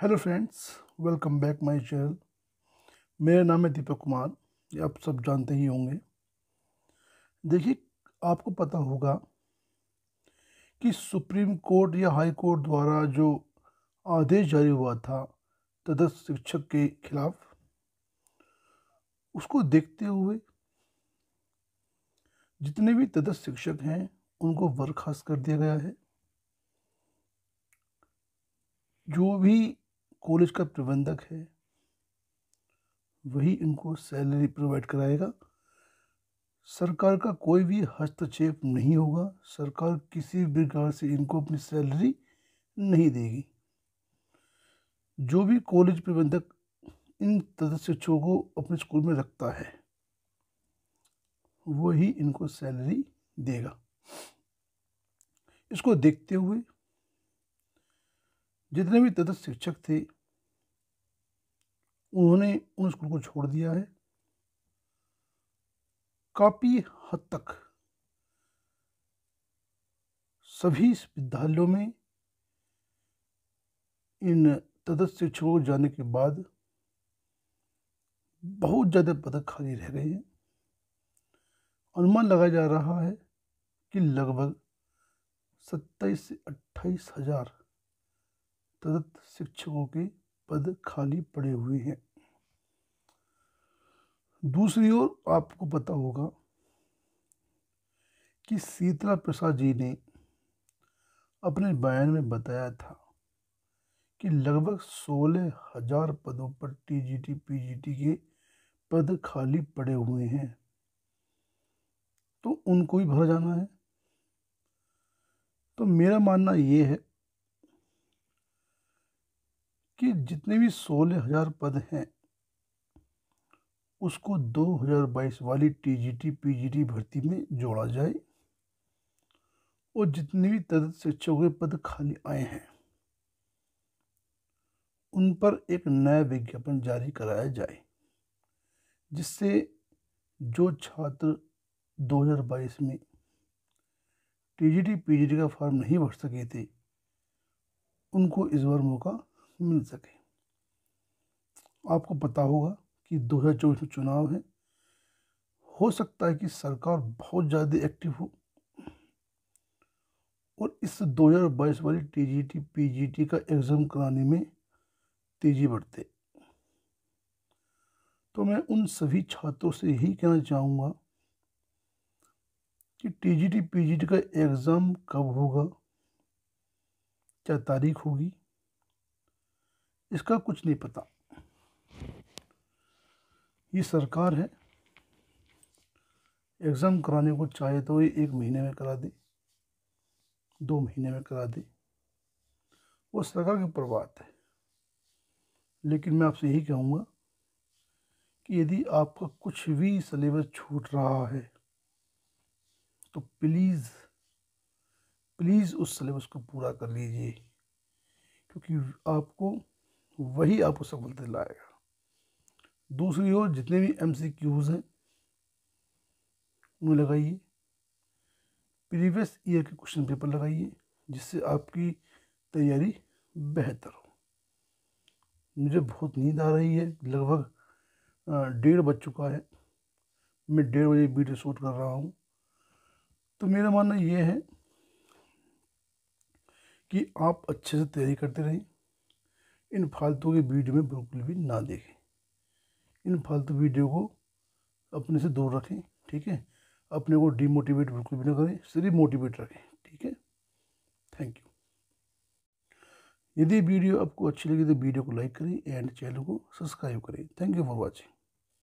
hello friends welcome back my channel मेरा नाम है दीपक कुमार ये आप सब जानते ही होंगे देखिए आपको पता होगा कि सुप्रीम कोर्ट या हाई कोर्ट द्वारा जो आदेश जारी हुआ था तदस्थ शिक्षक के खिलाफ उसको देखते हुए जितने भी तदस्थ शिक्षक हैं उनको बर्खास्त कर दिया गया है जो भी कॉलेज का प्रबंधक है वही इनको सैलरी प्रोवाइड कराएगा सरकार का कोई भी हस्तक्षेप नहीं होगा सरकार किसी भी प्रकार से इनको अपनी सैलरी नहीं देगी जो भी कॉलेज प्रबंधक इन सदस्यों को अपने स्कूल में रखता है वो ही इनको सैलरी देगा इसको देखते हुए जितने भी तदस्थ शिक्षक थे उन्होंने उन स्कूल को छोड़ दिया है काफ़ी हद तक सभी विद्यालयों में इन तदस्थ शिक्षकों को जाने के बाद बहुत ज़्यादा पदक खाली रह गए हैं अनुमान लगाया जा रहा है कि लगभग सत्ताईस से अट्ठाईस हज़ार तदत शिक्षकों के पद खाली पड़े हुए हैं दूसरी ओर आपको पता होगा कि शीतला प्रसाद जी ने अपने बयान में बताया था कि लगभग सोलह हजार पदों पर टीजीटी पीजीटी के पद खाली पड़े हुए हैं तो उनको ही भर जाना है तो मेरा मानना ये है जितने भी सोलह हज़ार पद हैं उसको 2022 वाली टीजीटी पीजीटी भर्ती में जोड़ा जाए और जितने भी तदत शिक्षकों के पद खाली आए हैं उन पर एक नया विज्ञापन जारी कराया जाए जिससे जो छात्र 2022 में टीजीटी पीजीटी का फॉर्म नहीं भर सके थे उनको इस बार मौका मिल सके आपको पता होगा कि दो हज़ार चौबीस में चुनाव है हो सकता है कि सरकार बहुत ज़्यादा एक्टिव हो और इस दो हज़ार बाईस वाली टी टी का एग्ज़ाम कराने में तेज़ी बढ़ते तो मैं उन सभी छात्रों से यही कहना चाहूँगा कि T G G T P T का एग्ज़ाम कब होगा क्या तारीख होगी इसका कुछ नहीं पता ये सरकार है एग्ज़ाम कराने को चाहे तो ये एक महीने में करा दे दो महीने में करा दे वो सरकार की पर बात है लेकिन मैं आपसे यही कहूँगा कि यदि आपका कुछ भी सलेबस छूट रहा है तो प्लीज़ प्लीज़ उस सलेबस को पूरा कर लीजिए क्योंकि आपको वही आपको सफलता लाएगा दूसरी ओर जितने भी एम सी क्यूज़ हैं उन्हें लगाइए प्रीवियस ईयर के क्वेश्चन पेपर लगाइए जिससे आपकी तैयारी बेहतर हो मुझे बहुत नींद आ रही है लगभग डेढ़ बज चुका है मैं डेढ़ बजे वीडियो शूट e कर रहा हूँ तो मेरा मानना ये है कि आप अच्छे से तैयारी करते रहें इन फालतू की वीडियो में बिल्कुल भी ना देखें इन फालतू वीडियो को अपने से दूर रखें ठीक है अपने को डीमोटिवेट बिल्कुल भी ना करें सिर्फ मोटिवेट रखें ठीक है थैंक यू यदि वीडियो आपको अच्छी लगी तो वीडियो को लाइक करें एंड चैनल को सब्सक्राइब करें थैंक यू फॉर वॉचिंग